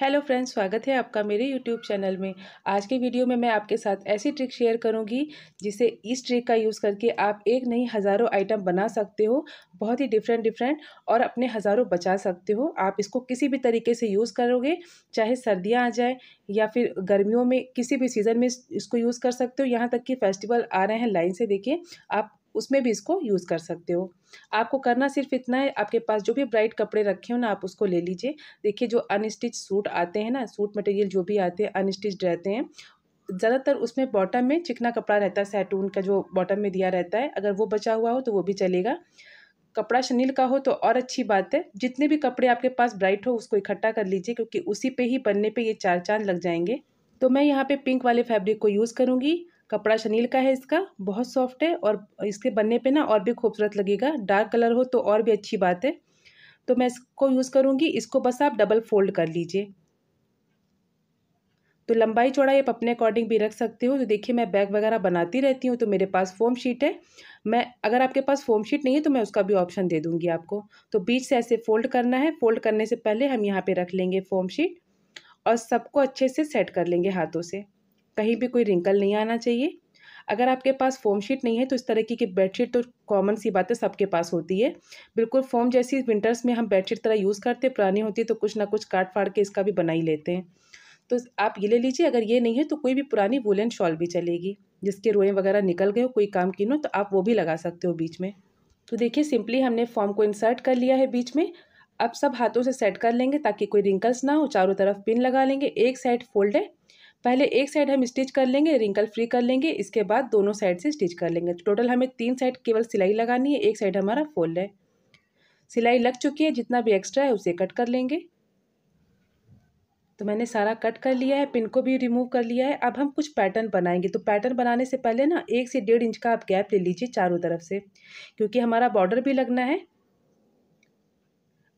hello friends स्वागत है आपका मेरे यूट्यूब चैनल में आज के वीडियो में मैं आपके साथ ऐसी ट्रिक शेयर करूंगी जिसे इस ट्रिक का यूज़ करके आप एक नहीं हज़ारों आइटम बना सकते हो बहुत ही डिफरेंट डिफरेंट और अपने हज़ारों बचा सकते हो आप इसको किसी भी तरीके से यूज़ करोगे चाहे सर्दियाँ आ जाए या फिर गर्मियों में किसी भी सीज़न में इसको यूज़ कर सकते हो यहाँ तक कि फेस्टिवल आ रहे हैं लाइन से देखिए आप उसमें भी इसको यूज़ कर सकते हो आपको करना सिर्फ इतना है आपके पास जो भी ब्राइट कपड़े रखे हो ना आप उसको ले लीजिए देखिए जो अनस्टिच सूट आते हैं ना सूट मटेरियल जो भी आते हैं अनस्टिच रहते हैं ज़्यादातर उसमें बॉटम में चिकना कपड़ा रहता है सैटून का जो बॉटम में दिया रहता है अगर वो बचा हुआ हो तो वो भी चलेगा कपड़ा शनील का हो तो और अच्छी बात है जितने भी कपड़े आपके पास ब्राइट हो उसको इकट्ठा कर लीजिए क्योंकि उसी पे ही बनने पे ये चार चांद लग जाएंगे तो मैं यहाँ पे पिंक वाले फैब्रिक को यूज़ करूँगी कपड़ा शनील का है इसका बहुत सॉफ्ट है और इसके बनने पे ना और भी खूबसूरत लगेगा डार्क कलर हो तो और भी अच्छी बात है तो मैं इसको यूज़ करूँगी इसको बस आप डबल फोल्ड कर लीजिए तो लंबाई चौड़ाई आप अपने अकॉर्डिंग भी रख सकते हो तो देखिए मैं बैग वगैरह बनाती रहती हूँ तो मेरे पास फोम शीट है मैं अगर आपके पास फोम शीट नहीं है तो मैं उसका भी ऑप्शन दे दूँगी आपको तो बीच से ऐसे फोल्ड करना है फोल्ड करने से पहले हम यहाँ पर रख लेंगे फोम शीट और सबको अच्छे से सेट कर लेंगे हाथों से कहीं भी कोई रिंकल नहीं आना चाहिए अगर आपके पास फोम शीट नहीं है तो इस तरीके की बेडशीट तो कॉमन सी बातें सबके पास होती है बिल्कुल फोम जैसी विंटर्स में हम बेडशीट तरह यूज़ करते हैं पुरानी होती है तो कुछ ना कुछ काट फाड़ के इसका भी बना ही लेते हैं तो आप ये ले लीजिए अगर ये नहीं है तो कोई भी पुरानी वुलन शॉल भी चलेगी जिसके रोएँ वगैरह निकल गए हो कोई काम की ना तो आप वो भी लगा सकते हो बीच में तो देखिए सिंपली हमने फॉर्म को इंसर्ट कर लिया है बीच में अब सब हाथों से सेट कर लेंगे ताकि कोई रिंकल्स ना हो चारों तरफ पिन लगा लेंगे एक साइड फोल्ड है पहले एक साइड हम स्टिच कर लेंगे रिंकल फ्री कर लेंगे इसके बाद दोनों साइड से स्टिच कर लेंगे टोटल हमें तीन साइड केवल सिलाई लगानी है एक साइड हमारा फोल्ड है सिलाई लग चुकी है जितना भी एक्स्ट्रा है उसे कट कर लेंगे तो मैंने सारा कट कर लिया है पिन को भी रिमूव कर लिया है अब हम कुछ पैटर्न बनाएंगे तो पैटर्न बनाने से पहले ना एक से डेढ़ इंच का आप गैप ले लीजिए चारों तरफ से क्योंकि हमारा बॉर्डर भी लगना है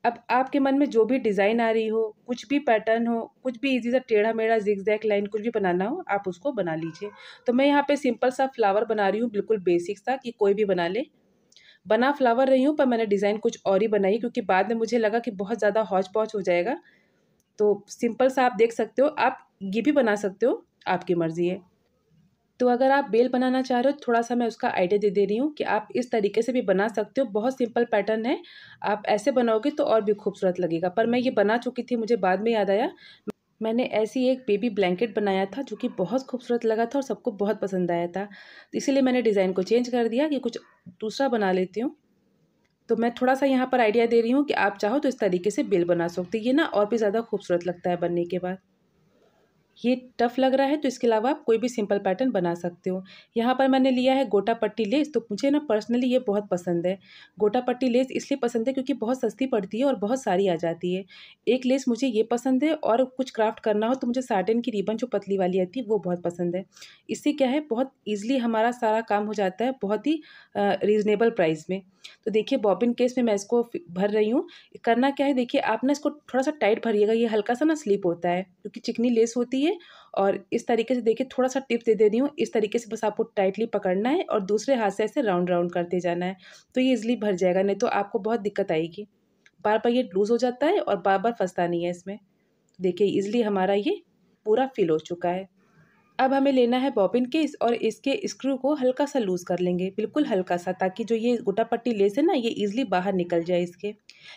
अब आपके मन में जो भी डिज़ाइन आ रही हो कुछ भी पैटर्न हो कुछ भी इजी सा टेढ़ा मेढ़ा ज़िक जैक लाइन कुछ भी बनाना हो आप उसको बना लीजिए तो मैं यहाँ पे सिंपल सा फ्लावर बना रही हूँ बिल्कुल बेसिक सा कि कोई भी बना ले बना फ्लावर रही हूँ पर मैंने डिज़ाइन कुछ और ही बनाई क्योंकि बाद में मुझे लगा कि बहुत ज़्यादा हौच पौच हो जाएगा तो सिंपल सा आप देख सकते हो आप ये भी बना सकते हो आपकी मर्ज़ी है तो अगर आप बेल बनाना चाह रहे हो थोड़ा सा मैं उसका आइडिया दे दे रही हूँ कि आप इस तरीके से भी बना सकते हो बहुत सिंपल पैटर्न है आप ऐसे बनाओगे तो और भी खूबसूरत लगेगा पर मैं ये बना चुकी थी मुझे बाद में याद आया मैंने ऐसी एक बेबी ब्लैंकेट बनाया था जो कि बहुत खूबसूरत लगा था और सबको बहुत पसंद आया था तो इसीलिए मैंने डिज़ाइन को चेंज कर दिया कि कुछ दूसरा बना लेती हूँ तो मैं थोड़ा सा यहाँ पर आइडिया दे रही हूँ कि आप चाहो तो इस तरीके से बेल बना सकते ये ना और भी ज़्यादा खूबसूरत लगता है बनने के बाद ये टफ लग रहा है तो इसके अलावा आप कोई भी सिंपल पैटर्न बना सकते हो यहाँ पर मैंने लिया है गोटा पट्टी लेस तो मुझे ना पर्सनली ये बहुत पसंद है गोटा पट्टी लेस इसलिए पसंद है क्योंकि बहुत सस्ती पड़ती है और बहुत सारी आ जाती है एक लेस मुझे ये पसंद है और कुछ क्राफ्ट करना हो तो मुझे साटन की रिबन जो पतली वाली आती है वो बहुत पसंद है इससे क्या है बहुत ईजिली हमारा सारा काम हो जाता है बहुत ही रिजनेबल प्राइस में तो देखिए बॉबिन केस में मैं इसको भर रही हूँ करना क्या है देखिए आप ना इसको थोड़ा सा टाइट भरिएगा ये हल्का सा ना स्लिप होता है क्योंकि चिकनी लेस होती है हैं और इस तरीके से देखिए थोड़ा सा टिप्स दे दे रही हूँ इस तरीके से बस आपको टाइटली पकड़ना है और दूसरे हाथ से ऐसे राउंड राउंड करते जाना है तो ये इजिली भर जाएगा नहीं तो आपको बहुत दिक्कत आएगी बार बार ये लूज़ हो जाता है और बार बार फंसता नहीं है इसमें देखिए ईजिली हमारा ये पूरा फिल हो चुका है अब हमें लेना है बॉबिन केस और इसके स्क्रू को हल्का सा लूज़ कर लेंगे बिल्कुल हल्का सा ताकि जो ये गोटा पट्टी लेस है ना ये ईजिली बाहर निकल जाए इसके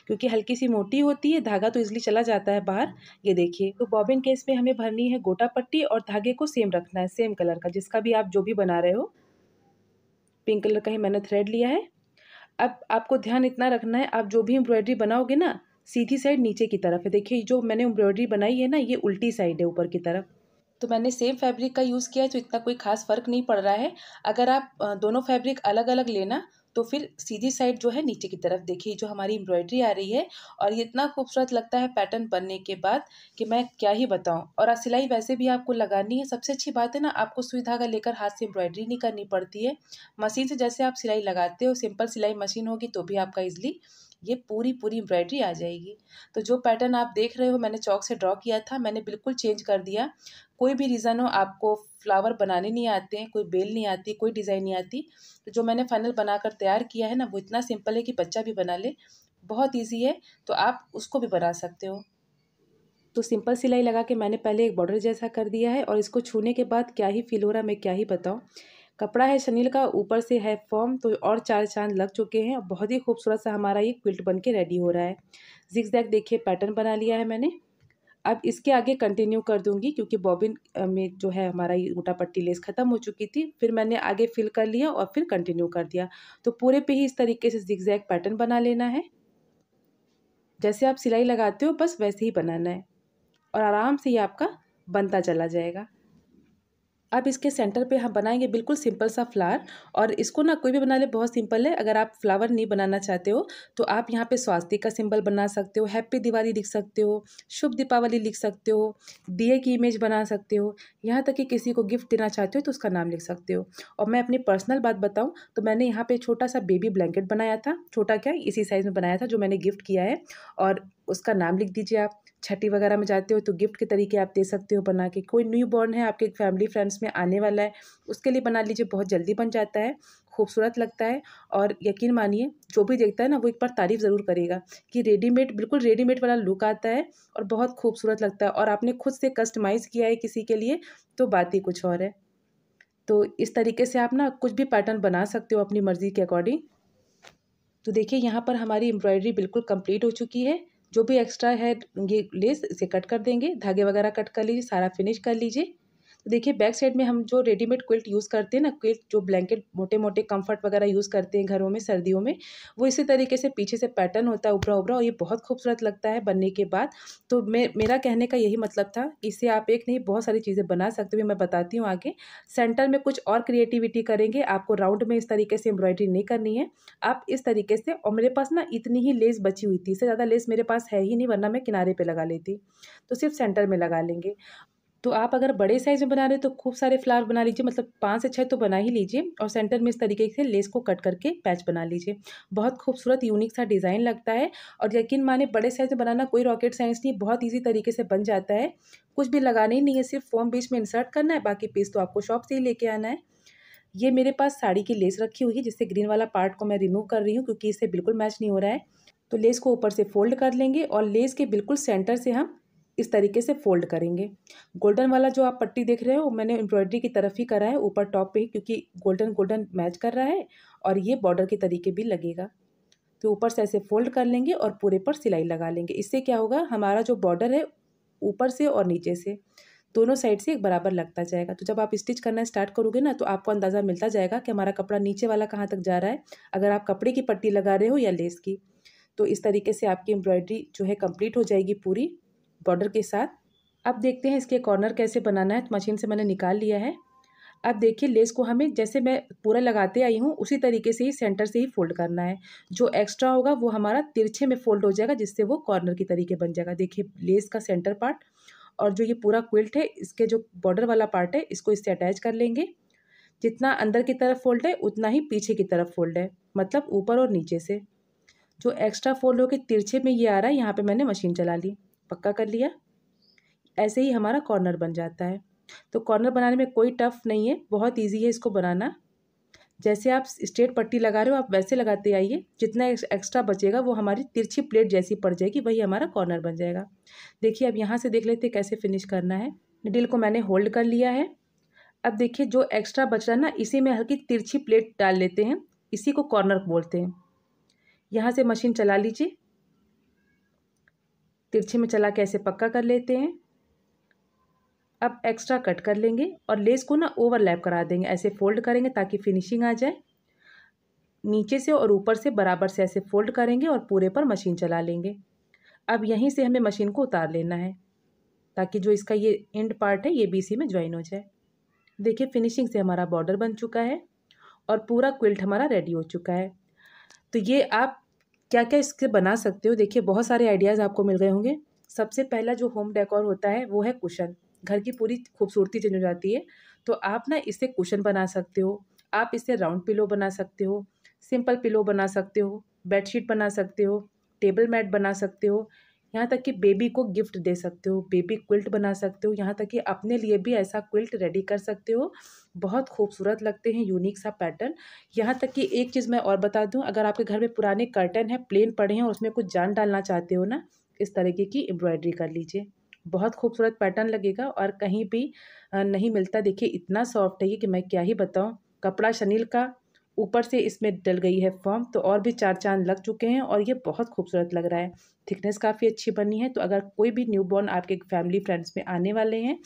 क्योंकि हल्की सी मोटी होती है धागा तो ईजिली चला जाता है बाहर ये देखिए तो बॉबिन केस में हमें भरनी है गोटा पट्टी और धागे को सेम रखना है सेम कलर का जिसका भी आप जो भी बना रहे हो पिंक कलर का ही मैंने थ्रेड लिया है अब आपको ध्यान इतना रखना है आप जो भी एम्ब्रॉयडरी बनाओगे ना सीधी साइड नीचे की तरफ है देखिए जो मैंने एम्ब्रॉयडरी बनाई है ना ये उल्टी साइड है ऊपर की तरफ तो मैंने सेम फैब्रिक का यूज़ किया है तो इतना कोई खास फ़र्क नहीं पड़ रहा है अगर आप दोनों फैब्रिक अलग अलग लेना तो फिर सीधी साइड जो है नीचे की तरफ देखिए जो हमारी एम्ब्रॉयडरी आ रही है और ये इतना खूबसूरत लगता है पैटर्न बनने के बाद कि मैं क्या ही बताऊं और सिलाई वैसे भी आपको लगानी है सबसे अच्छी बात है ना आपको सुई धागा लेकर हाथ से एम्ब्रॉयडरी नहीं करनी पड़ती है मशीन से जैसे आप सिलाई लगाते हो सिंपल सिलाई मशीन होगी तो भी आपका ईजिली ये पूरी पूरी एम्ब्रॉयडरी आ जाएगी तो जो पैटर्न आप देख रहे हो मैंने चौक से ड्रॉ किया था मैंने बिल्कुल चेंज कर दिया कोई भी रीज़न हो आपको फ्लावर बनाने नहीं आते हैं कोई बेल नहीं आती कोई डिज़ाइन नहीं आती तो जो मैंने फाइनल बनाकर तैयार किया है ना वो इतना सिंपल है कि बच्चा भी बना ले बहुत ईजी है तो आप उसको भी बना सकते हो तो सिंपल सिलाई लगा के मैंने पहले एक बॉर्डर जैसा कर दिया है और इसको छूने के बाद क्या ही फील हो रहा मैं क्या ही बताऊँ कपड़ा है शनील का ऊपर से है फॉर्म तो और चार चांद लग चुके हैं और बहुत ही खूबसूरत सा हमारा ये क्विल्ट बन के रेडी हो रहा है जिक्स जैक देखिए पैटर्न बना लिया है मैंने अब इसके आगे कंटिन्यू कर दूंगी क्योंकि बॉबिन में जो है हमारा ये मोटा पट्टी लेस ख़त्म हो चुकी थी फिर मैंने आगे फिल कर लिया और फिर कंटिन्यू कर दिया तो पूरे पे ही इस तरीके से जैक पैटर्न बना लेना है जैसे आप सिलाई लगाते हो बस वैसे ही बनाना है और आराम से ये आपका बनता चला जाएगा अब इसके सेंटर पे हम बनाएंगे बिल्कुल सिंपल सा फ्लावर और इसको ना कोई भी बना ले बहुत सिंपल है अगर आप फ्लावर नहीं बनाना चाहते हो तो आप यहाँ पे स्वास्थ्य का सिंबल बना सकते हो हैप्पी दिवाली लिख सकते हो शुभ दीपावली लिख सकते हो दिए की इमेज बना सकते हो यहाँ तक कि किसी को गिफ्ट देना चाहते हो तो उसका नाम लिख सकते हो और मैं अपनी पर्सनल बात बताऊँ तो मैंने यहाँ पर छोटा सा बेबी ब्लैंकेट बनाया था छोटा क्या इसी साइज़ में बनाया था जो मैंने गिफ्ट किया है और उसका नाम लिख दीजिए आप छठी वगैरह में जाते हो तो गिफ्ट के तरीके आप दे सकते हो बना के कोई न्यू बॉर्न है आपके फैमिली फ्रेंड्स में आने वाला है उसके लिए बना लीजिए बहुत जल्दी बन जाता है खूबसूरत लगता है और यकीन मानिए जो भी देखता है ना वो एक बार तारीफ़ ज़रूर करेगा कि रेडीमेड बिल्कुल रेडीमेड वाला लुक आता है और बहुत खूबसूरत लगता है और आपने खुद से कस्टमाइज़ किया है किसी के लिए तो बात ही कुछ और है तो इस तरीके से आप ना कुछ भी पैटर्न बना सकते हो अपनी मर्ज़ी के अकॉर्डिंग तो देखिए यहाँ पर हमारी एम्ब्रॉयडरी बिल्कुल कंप्लीट हो चुकी है जो भी एक्स्ट्रा है ये लेस इसे कट कर देंगे धागे वगैरह कट कर लीजिए सारा फिनिश कर लीजिए तो देखिए बैक साइड में हम जो रेडीमेड क्विल्ट यूज़ करते हैं ना क्विल्ट जो ब्लैंकेट मोटे मोटे कंफर्ट वगैरह यूज़ करते हैं घरों में सर्दियों में वो इसी तरीके से पीछे से पैटर्न होता है उभरा उभरा और ये बहुत खूबसूरत लगता है बनने के बाद तो मे मेरा कहने का यही मतलब था इससे आप एक नहीं बहुत सारी चीज़ें बना सकते हुए मैं बताती हूँ आगे सेंटर में कुछ और क्रिएटिविटी करेंगे आपको राउंड में इस तरीके से एम्ब्रॉयडरी नहीं करनी है आप इस तरीके से और मेरे पास ना इतनी ही लेस बची हुई थी इससे ज़्यादा लेस मेरे पास है ही नहीं वरना मैं किनारे पर लगा लेती तो सिर्फ सेंटर में लगा लेंगे तो आप अगर बड़े साइज़ में बना रहे तो खूब सारे फ्लावर बना लीजिए मतलब पाँच से छः तो बना ही लीजिए और सेंटर में इस तरीके से लेस को कट करके पैच बना लीजिए बहुत खूबसूरत यूनिक सा डिज़ाइन लगता है और यकीन माने बड़े साइज़ में बनाना कोई रॉकेट साइंस नहीं बहुत ईजी तरीके से बन जाता है कुछ भी लगाना ही नहीं है सिर्फ फॉर्म बीच में इंसर्ट करना है बाकी पीस तो आपको शॉप से ही लेके आना है ये मेरे पास साड़ी की लेस रखी हुई है जिससे ग्रीन वाला पार्ट को मैं रिमूव कर रही हूँ क्योंकि इससे बिल्कुल मैच नहीं हो रहा है तो लेस को ऊपर से फोल्ड कर लेंगे और लेस के बिल्कुल सेंटर से हम इस तरीके से फोल्ड करेंगे गोल्डन वाला जो आप पट्टी देख रहे हो मैंने एम्ब्रॉयडरी की तरफ ही करा है ऊपर टॉप पे ही क्योंकि गोल्डन गोल्डन मैच कर रहा है और ये बॉर्डर के तरीके भी लगेगा तो ऊपर से ऐसे फोल्ड कर लेंगे और पूरे पर सिलाई लगा लेंगे इससे क्या होगा हमारा जो बॉर्डर है ऊपर से और नीचे से दोनों साइड से एक बराबर लगता जाएगा तो जब आप स्टिच करना स्टार्ट करोगे ना तो आपको अंदाज़ा मिलता जाएगा कि हमारा कपड़ा नीचे वाला कहाँ तक जा रहा है अगर आप कपड़े की पट्टी लगा रहे हो या लेस की तो इस तरीके से आपकी एम्ब्रॉयड्री जो है कंप्लीट हो जाएगी पूरी बॉर्डर के साथ अब देखते हैं इसके कॉर्नर कैसे बनाना है तो मशीन से मैंने निकाल लिया है अब देखिए लेस को हमें जैसे मैं पूरा लगाते आई हूँ उसी तरीके से ही सेंटर से ही फोल्ड करना है जो एक्स्ट्रा होगा वो हमारा तिरछे में फोल्ड हो जाएगा जिससे वो कॉर्नर की तरीके बन जाएगा देखिए लेस का सेंटर पार्ट और जो ये पूरा क्विल्ट है इसके जो बॉर्डर वाला पार्ट है इसको इससे अटैच कर लेंगे जितना अंदर की तरफ फोल्ड है उतना ही पीछे की तरफ फोल्ड है मतलब ऊपर और नीचे से जो एक्स्ट्रा फोल्ड होकर तिरछे में ये आ रहा है यहाँ पर मैंने मशीन चला ली पक्का कर लिया ऐसे ही हमारा कॉर्नर बन जाता है तो कॉर्नर बनाने में कोई टफ नहीं है बहुत ईजी है इसको बनाना जैसे आप स्ट्रेट पट्टी लगा रहे हो आप वैसे लगाते आइए जितना एक्स्ट्रा बचेगा वो हमारी तिरछी प्लेट जैसी पड़ जाएगी वही हमारा कॉर्नर बन जाएगा देखिए अब यहाँ से देख लेते कैसे फिनिश करना है निडिल को मैंने होल्ड कर लिया है अब देखिए जो एक्स्ट्रा बच रहा है ना इसी में हल्की तिरछी प्लेट डाल लेते हैं इसी को कॉर्नर बोलते हैं यहाँ से मशीन चला लीजिए तिरछे में चला के ऐसे पक्का कर लेते हैं अब एक्स्ट्रा कट कर लेंगे और लेस को ना ओवरलैप करा देंगे ऐसे फोल्ड करेंगे ताकि फिनिशिंग आ जाए नीचे से और ऊपर से बराबर से ऐसे फोल्ड करेंगे और पूरे पर मशीन चला लेंगे अब यहीं से हमें मशीन को उतार लेना है ताकि जो इसका ये एंड पार्ट है ये बी सी में ज्वाइन हो जाए देखिए फिनिशिंग से हमारा बॉर्डर बन चुका है और पूरा क्विल्ट हमारा रेडी हो चुका है तो ये आप क्या क्या इससे बना सकते हो देखिए बहुत सारे आइडियाज़ आपको मिल गए होंगे सबसे पहला जो होम डेकोर होता है वो है कुशन घर की पूरी खूबसूरती चेंज हो जाती है तो आप ना इससे कुशन बना सकते हो आप इससे राउंड पिलो बना सकते हो सिंपल पिलो बना सकते हो बेडशीट बना सकते हो टेबल मैट बना सकते हो यहाँ तक कि बेबी को गिफ्ट दे सकते हो बेबी क्विल्ट बना सकते हो यहाँ तक कि अपने लिए भी ऐसा क्विल्ट रेडी कर सकते हो बहुत खूबसूरत लगते हैं यूनिक सा पैटर्न यहाँ तक कि एक चीज़ मैं और बता दूँ अगर आपके घर में पुराने कर्टन है प्लेन पड़े हैं और उसमें कुछ जान डालना चाहते हो ना इस तरीके की एम्ब्रॉयडरी कर लीजिए बहुत खूबसूरत पैटर्न लगेगा और कहीं भी नहीं मिलता देखिए इतना सॉफ्ट है ये कि मैं क्या ही बताऊँ कपड़ा शनील का ऊपर से इसमें डल गई है फॉर्म तो और भी चार चांद लग चुके हैं और ये बहुत खूबसूरत लग रहा है थिकनेस काफ़ी अच्छी बनी है तो अगर कोई भी न्यू बॉर्न आपके फैमिली फ्रेंड्स में आने वाले हैं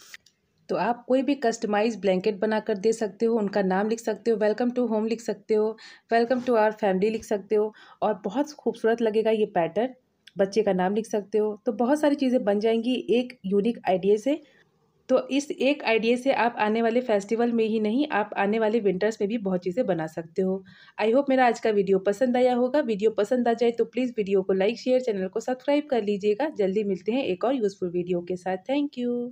तो आप कोई भी कस्टमाइज ब्लैंकेट बनाकर दे सकते हो उनका नाम लिख सकते हो वेलकम टू होम लिख सकते हो वेलकम टू आवर फैमिली लिख सकते हो और बहुत खूबसूरत लगेगा ये पैटर्न बच्चे का नाम लिख सकते हो तो बहुत सारी चीज़ें बन जाएंगी एक यूनिक आइडिया से तो इस एक आइडिया से आप आने वाले फेस्टिवल में ही नहीं आप आने वाले विंटर्स में भी बहुत चीज़ें बना सकते हो आई होप मेरा आज का वीडियो पसंद आया होगा वीडियो पसंद आ जाए तो प्लीज़ वीडियो को लाइक शेयर चैनल को सब्सक्राइब कर लीजिएगा जल्दी मिलते हैं एक और यूज़फुल वीडियो के साथ थैंक यू